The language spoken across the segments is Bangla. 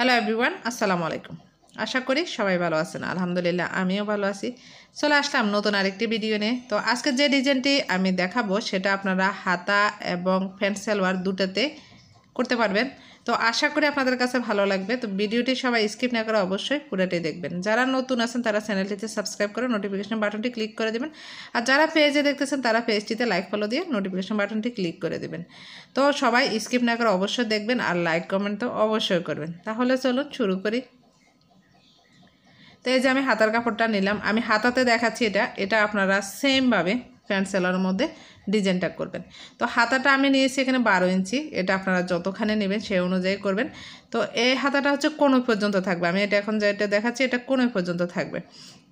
হ্যালো এভরিওয়ান আসসালামু আলাইকুম আশা করি সবাই ভালো আছেন আলহামদুলিল্লাহ আমিও ভালো আছি চলে আসলাম নতুন আরেকটি ভিডিও নিয়ে তো আজকে যে ডিজাইনটি আমি দেখাবো সেটা আপনারা হাতা এবং ফ্যান্ট সালোয়ার দুটাতে করতে পারবেন তো আশা করি আপনাদের কাছে ভালো লাগবে তো ভিডিওটি সবাই স্কিপ না করে অবশ্যই পুরোটি দেখবেন যারা নতুন আছেন তারা চ্যানেলটিতে সাবস্ক্রাইব করে নোটিফিকেশন বাটনটি ক্লিক করে দেবেন আর যারা পেজে দেখতেছেন তারা পেজটিতে লাইক ফলো দিয়ে নোটিফিকেশন বাটনটি ক্লিক করে দেবেন তো সবাই স্কিপ না করে অবশ্যই দেখবেন আর লাইক কমেন্ট তো অবশ্যই করবেন তাহলে চলুন শুরু করি তো এই যে আমি হাতার কাপড়টা নিলাম আমি হাতাতে দেখাচ্ছি এটা এটা আপনারা সেমভাবে প্যান্ট সেলার মধ্যে ডিজাইনটা করবেন তো হাতাটা আমি নিয়েছি এখানে বারো ইঞ্চি এটা আপনারা যতখানে নেবেন সেই অনুযায়ী করবেন তো এই হাতাটা হচ্ছে কোনো পর্যন্ত থাকবে আমি এটা এখন যেটা দেখাচ্ছি এটা কোনো পর্যন্ত থাকবে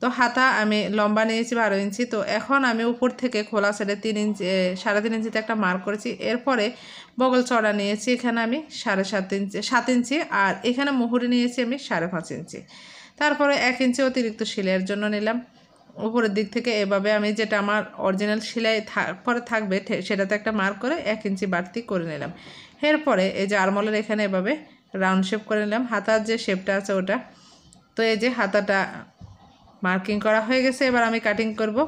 তো হাতা আমি লম্বা নিয়েছি বারো ইঞ্চি তো এখন আমি উপর থেকে খোলা সেটে তিন ইঞ্চি সাড়ে তিন ইঞ্চিতে একটা মার্ক করেছি এরপরে বগল চড়া নিয়েছি এখানে আমি সাড়ে সাত ইঞ্চি সাত ইঞ্চি আর এখানে মুহুরি নিয়েছি আমি সাড়ে পাঁচ ইঞ্চি তারপরে এক ইঞ্চি অতিরিক্ত সিলের জন্য নিলাম উপরের দিক থেকে এভাবে আমি যেটা আমার অরিজিনাল সেলাই পরে থাকবে সেটাতে একটা মার্ক করে এক ইঞ্চি বাড়তি করে নিলাম এরপরে এই যে আরমলের এখানে এভাবে রাউন্ড শেপ করে নিলাম হাতার যে শেপটা আছে ওটা তো এই যে হাতাটা মার্কিং করা হয়ে গেছে এবার আমি কাটিং করব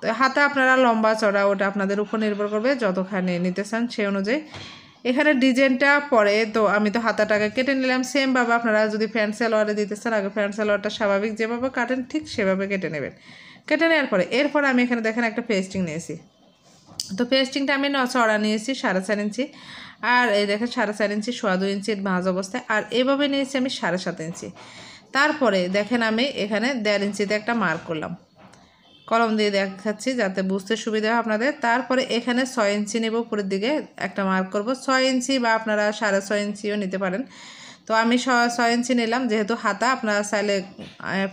তো হাতা আপনারা লম্বা চড়া ওটা আপনাদের উপর নির্ভর করবে যতখানি নিতে চান সেই অনুযায়ী এখানে ডিজাইনটা পরে তো আমি তো হাতাটাকে কেটে নিলাম সেমভাবে আপনারা যদি ফ্যান সালোয়ারে দিতে চান আগে ফ্যান সালোয়ারটা স্বাভাবিক যেভাবে কাটেন ঠিক সেভাবে কেটে নেবেন কেটে নেওয়ার পরে এরপর আমি এখানে দেখেন একটা পেস্টিং নিয়েছি তো পেস্টিংটা আমি চড়া নিয়েছি সাড়ে চার ইঞ্চি আর এই দেখেন সাড়ে চার ইঞ্চি সোয়া দু ইঞ্চির ভাঁজ অবস্থায় আর এভাবে নিয়েছি আমি সাড়ে সাত ইঞ্চি তারপরে দেখেন আমি এখানে দেড় ইঞ্চিতে একটা মার্ক করলাম কলম দিয়ে দেখাচ্ছি যাতে বুঝতে সুবিধা হয় আপনাদের তারপরে এখানে ছয় ইঞ্চি নেব উপরের দিকে একটা মার্ক করব ছয় ইঞ্চি বা আপনারা সাড়ে ছয় ইঞ্চিও নিতে পারেন তো আমি ছয় ইঞ্চি নিলাম যেহেতু হাতা আপনারা চাইলে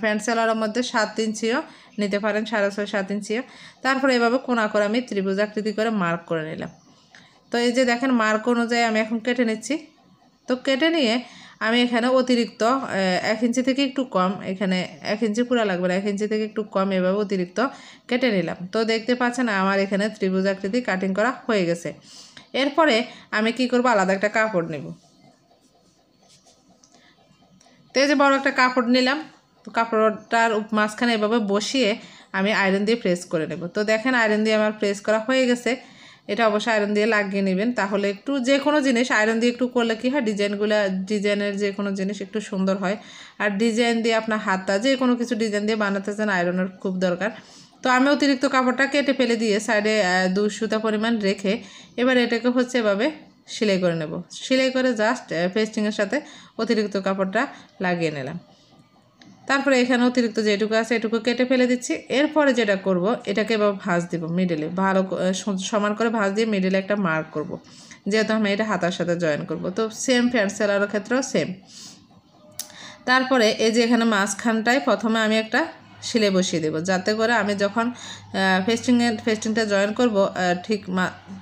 প্যান্ট সেলারের মধ্যে সাত ইঞ্চিও নিতে পারেন সাড়ে ছয় সাত ইঞ্চিও তারপরে এভাবে কোনা করে আমি ত্রিভুজ আকৃতি করে মার্ক করে নিলাম তো এই যে দেখেন মার্ক অনুযায়ী আমি এখন কেটে নিচ্ছি তো কেটে নিয়ে আমি এখানে অতিরিক্ত এক ইঞ্চি থেকে একটু কম এখানে এক ইঞ্চি পুরা লাগবে না এক ইঞ্চি থেকে একটু কম এভাবে অতিরিক্ত কেটে নিলাম তো দেখতে পাচ্ছেন আমার এখানে ত্রিভুজ আকৃতি কাটিং করা হয়ে গেছে এরপরে আমি কি করব আলাদা একটা কাপড় নেব যে বড় একটা কাপড় নিলাম তো কাপড়টার মাঝখানে এভাবে বসিয়ে আমি আয়রন দিয়ে প্রেস করে নেব তো দেখেন আয়রন দিয়ে আমার প্রেস করা হয়ে গেছে এটা অবশ্যই আয়রন দিয়ে লাগিয়ে নেবেন তাহলে একটু যে কোনো জিনিস আয়রন দিয়ে একটু করলে কী হয় ডিজাইনগুলো ডিজাইনের যে কোনো জিনিস একটু সুন্দর হয় আর ডিজাইন দিয়ে আপনার হাতটা যে কোনো কিছু ডিজাইন দিয়ে বানাতে চান আয়রনের খুব দরকার তো আমি অতিরিক্ত কাপড়টা কেটে ফেলে দিয়ে সাইডে দু সুতা পরিমাণ রেখে এবার এটাকে হচ্ছে এভাবে সেলাই করে নেব সেলাই করে জাস্ট পেস্টিংয়ের সাথে অতিরিক্ত কাপড়টা লাগিয়ে নিলাম তারপরে এখানে অতিরিক্ত যেটুকু আছে এটুকু কেটে ফেলে দিচ্ছি এরপরে যেটা করব এটাকে এবার ভাঁজ দেবো মিডেলে ভালো সমান করে ভাঁজ দিয়ে মিডেলে একটা মার্ক করব। যেহেতু আমি এটা হাতার সাথে জয়েন করব তো সেম ফ্যান্ট সেলারের ক্ষেত্রেও সেম তারপরে এই যে এখানে মাঝখানটায় প্রথমে আমি একটা শিলে বসিয়ে দেব যাতে করে আমি যখন ফেস্টিংয়ে ফেস্টিংটা জয়েন করব ঠিক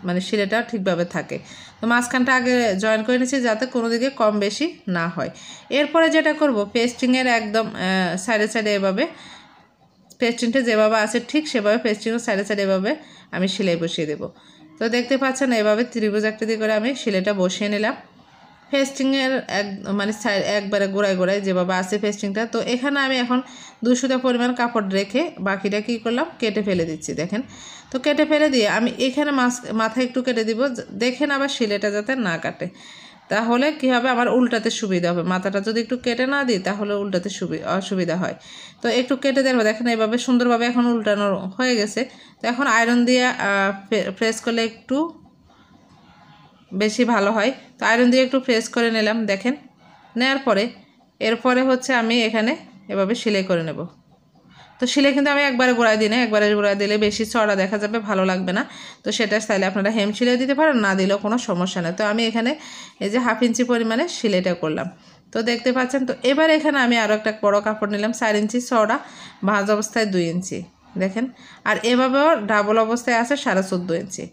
মানে শিলেটা ঠিকভাবে থাকে তো মাঝখানটা আগে জয়েন করে নিচ্ছি যাতে কোনো দিকে কম বেশি না হয় এরপরে যেটা করব পেস্টিংয়ের একদম সাইডে সাইডে এভাবে পেস্টিংটা যেভাবে আছে ঠিক সেভাবে পেস্টিংও সাইডে সাইডে এভাবে আমি সেলাই বসিয়ে দেব তো দেখতে পাচ্ছেন এভাবে ত্রিভুজ একটা দিয়ে করে আমি সেলাইটা বসিয়ে নিলাম ফেস্টিংয়ের এক মানে সাইড একবারে গোড়ায় গোড়ায় যেভাবে আছে ফেস্টিংটা তো এখানে আমি এখন দুশোটা পরিমাণ কাপড় রেখে বাকিটা কি করলাম কেটে ফেলে দিচ্ছি দেখেন তো কেটে ফেলে দিয়ে আমি এখানে মাথা একটু কেটে দিব দেখেন আবার সিলেটা যাতে না কাটে তাহলে কি হবে আমার উল্টাতে সুবিধা হবে মাথাটা যদি একটু কেটে না দিই তাহলে উল্টাতে অসুবিধা হয় তো একটু কেটে দেন দেখেন এভাবে সুন্দরভাবে এখন উল্টানো হয়ে গেছে তো এখন আয়রন দিয়ে প্রেস করলে একটু বেশি ভালো হয় তো আয়রন দিয়ে একটু ফ্রেশ করে নিলাম দেখেন নেয়ার পরে এরপরে হচ্ছে আমি এখানে এভাবে সেলাই করে নেব তো সেলাই কিন্তু আমি একবারে গোড়ায় দিই না একবারে গোড়ায় দিলে বেশি চড়া দেখা যাবে ভালো লাগবে না তো সেটা স্টাইলে আপনারা হেম সেলাই দিতে পারেন না দিলেও কোনো সমস্যা নেই তো আমি এখানে এই যে হাফ ইঞ্চি পরিমাণে সেলাইটা করলাম তো দেখতে পাচ্ছেন তো এবার এখানে আমি আরও একটা বড় কাপড় নিলাম চার ইঞ্চি চড়া ভাঁজ অবস্থায় দুই ইঞ্চি দেখেন আর এভাবেও ডাবল অবস্থায় আছে সাড়ে চোদ্দো ইঞ্চি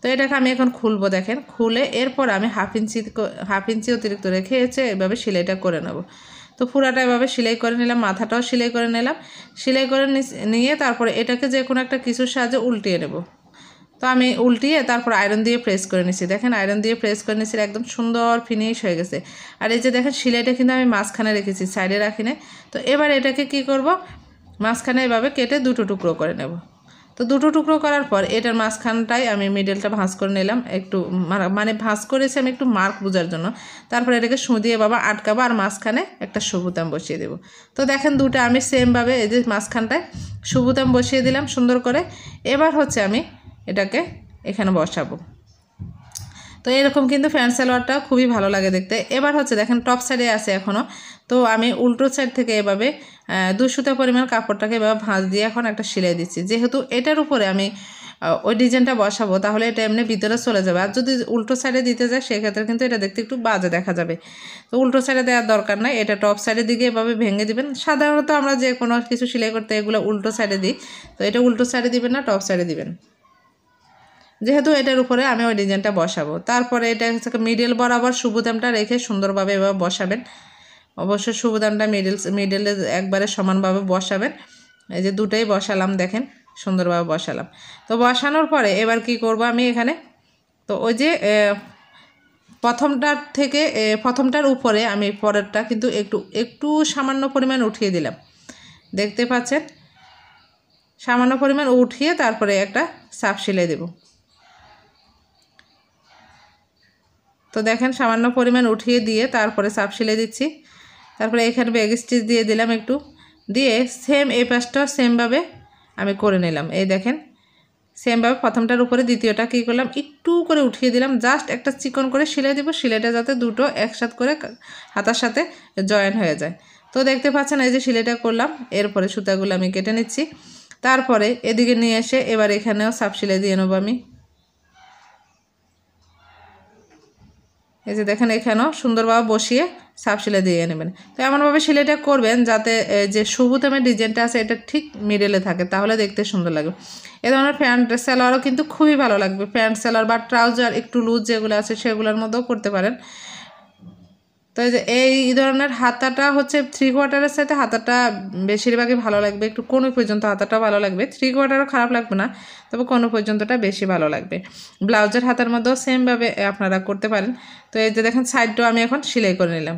তো এটাকে আমি এখন খুলবো দেখেন খুলে এরপর আমি হাফ ইঞ্চি হাফ ইঞ্চি অতিরিক্ত রেখে এসে এভাবে সেলাইটা করে নেব তো পুরাটা এভাবে সেলাই করে নিলাম মাথাটাও সেলাই করে নিলাম সেলাই করে নিয়ে তারপরে এটাকে যে কোনো একটা কিছুর সাহায্যে উল্টিয়ে নেব তো আমি উল্টিয়ে তারপর আয়রন দিয়ে প্রেস করে নিছি দেখেন আয়রন দিয়ে প্রেস করে নিছি একদম সুন্দর ফিনিশ হয়ে গেছে আর এই যে দেখেন সেলাইটা কিন্তু আমি মাঝখানে রেখেছি সাইডে রাখি তো এবার এটাকে কি করব মাঝখানে এভাবে কেটে দুটো টুকরো করে নেব তো দুটো টুকরো করার পর এটার মাঝখানটায় আমি মিডেলটা ভাঁজ করে নিলাম একটু মানে ভাঁজ করেছি আমি একটু মার্ক বোঝার জন্য তারপর এটাকে দিয়ে বাবা আটকাবো আর মাঝখানে একটা সবুতাম বসিয়ে দেবো তো দেখেন দুটো আমি সেমভাবে এই যে মাঝখানটায় সবুতাম বসিয়ে দিলাম সুন্দর করে এবার হচ্ছে আমি এটাকে এখানে বসাবো তো এরকম কিন্তু ফ্যান্ট সালোয়ারটা খুবই ভালো লাগে দেখতে এবার হচ্ছে দেখেন টপ সাইডে আছে এখনও তো আমি উল্টো সাইড থেকে এভাবে দুশোটা পরিমাণ কাপড়টাকে এভাবে ভাঁজ দিয়ে এখন একটা সেলাই দিচ্ছি যেহেতু এটার উপরে আমি ওই ডিজাইনটা বসাবো তাহলে এটা এমনি ভিতরে চলে যাবে আর যদি উল্টো সাইডে দিতে যায় সেক্ষেত্রে কিন্তু এটা দেখতে একটু বাজে দেখা যাবে তো উল্টো সাইডে দেওয়ার দরকার নাই এটা টপ সাইডের দিকে এভাবে ভেঙে দিবেন সাধারণত আমরা যে কোনো কিছু সেলাই করতে এগুলো উল্টো সাইডে দিই তো এটা উল্টো সাইডে দিবেন না টপ সাইডে দিবেন যেহেতু এটার উপরে আমি ওই ডিজাইনটা বসাবো তারপরে এটা হচ্ছে মিডল বরাবর সুবুদামটা রেখে সুন্দরভাবে এভাবে বসাবেন অবশ্যই সুবুদামটা মিডল মিডলে একবারে সমানভাবে বসাবেন এই যে দুটোই বসালাম দেখেন সুন্দরভাবে বসালাম তো বসানোর পরে এবার কি করব আমি এখানে তো ওই যে প্রথমটার থেকে প্রথমটার উপরে আমি পরেরটা কিন্তু একটু একটু সামান্য পরিমাণ উঠিয়ে দিলাম দেখতে পাচ্ছেন সামান্য পরিমাণ উঠিয়ে তারপরে একটা সাপ সেলাই দেবো তো দেখেন সামান্য পরিমাণ উঠিয়ে দিয়ে তারপরে চাপ সিলে দিচ্ছি তারপরে এখানে ব্যাগ স্টিচ দিয়ে দিলাম একটু দিয়ে সেম এই পাশটা সেমভাবে আমি করে নিলাম এই দেখেন সেমভাবে প্রথমটার উপরে দ্বিতীয়টা কী করলাম একটু করে উঠিয়ে দিলাম জাস্ট একটা চিকন করে সিলাই দেবো সিলাইটা যাতে দুটো একসাথ করে হাতার সাথে জয়েন হয়ে যায় তো দেখতে পাচ্ছেন এই যে সিলাইটা করলাম এরপরে সুতাগুলো আমি কেটে নিচ্ছি তারপরে এদিকে নিয়ে এসে এবার এখানেও সাপ সিলাই দিয়ে নেবো আমি এই যে দেখেন এখানেও সুন্দরভাবে বসিয়ে সাফ সিলাই দিয়ে নেবেন তো এমনভাবে সিলাইটা করবেন যাতে যে সবুতমে ডিজাইনটা আছে এটা ঠিক মিডেলে থাকে তাহলে দেখতে সুন্দর লাগবে এ ধরনের প্যান্ট সেলারও কিন্তু খুবই ভালো লাগবে প্যান্ট সেলার বা ট্রাউজার একটু লুজ যেগুলো আছে সেগুলোর মধ্যেও করতে পারেন তো এই ধরনের হাতাটা হচ্ছে থ্রি কোয়ার্টারের সাথে হাতাটা বেশিরভাগই ভালো লাগবে একটু কোনো পর্যন্ত হাতাটা ভালো লাগবে থ্রি কোয়ার্টারও খারাপ লাগবে না তবে কোনো পর্যন্তটা বেশি ভালো লাগবে ব্লাউজের হাতার মধ্যেও সেমভাবে আপনারা করতে পারেন তো এই যে দেখেন সাইডটাও আমি এখন সেলাই করে নিলাম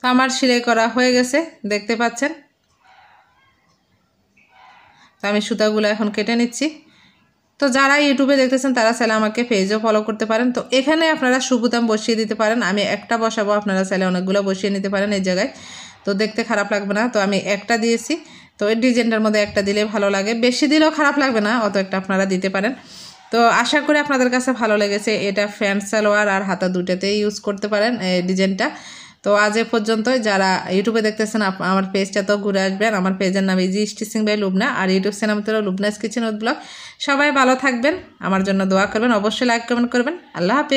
তো আমার সেলাই করা হয়ে গেছে দেখতে পাচ্ছেন তো আমি সুতাগুলো এখন কেটে নিচ্ছি তো যারা ইউটিউবে দেখতেছেন তারা স্যালে আমাকে পেজও ফলো করতে পারেন তো এখানে আপনারা সুবুতাম বসিয়ে দিতে পারেন আমি একটা বসাবো আপনারা স্যালে অনেকগুলো বসিয়ে নিতে পারেন এই জায়গায় তো দেখতে খারাপ লাগবে না তো আমি একটা দিয়েছি তো এই ডিজাইনটার মধ্যে একটা দিলে ভালো লাগে বেশি দিলেও খারাপ লাগবে না অত একটা আপনারা দিতে পারেন তো আশা করি আপনাদের কাছে ভালো লেগেছে এটা ফ্যান সালোয়ার আর হাতা দুটাতেই ইউজ করতে পারেন এই ডিজাইনটা তো আজ এ পর্যন্তই যারা ইউটিউবে দেখতেছেন আমার পেজটা তো ঘুরে আসবেন আমার পেজের নাম ইজি স্টিচিং বাই লুবনা আর ইউটিউব চ্যানেল তো লুবনাস কিচেন উদ্ব্লগ সবাই ভালো থাকবেন আমার জন্য দোয়া করবেন অবশ্যই লাইক কমেন্ট করবেন আল্লাহ হাফিজ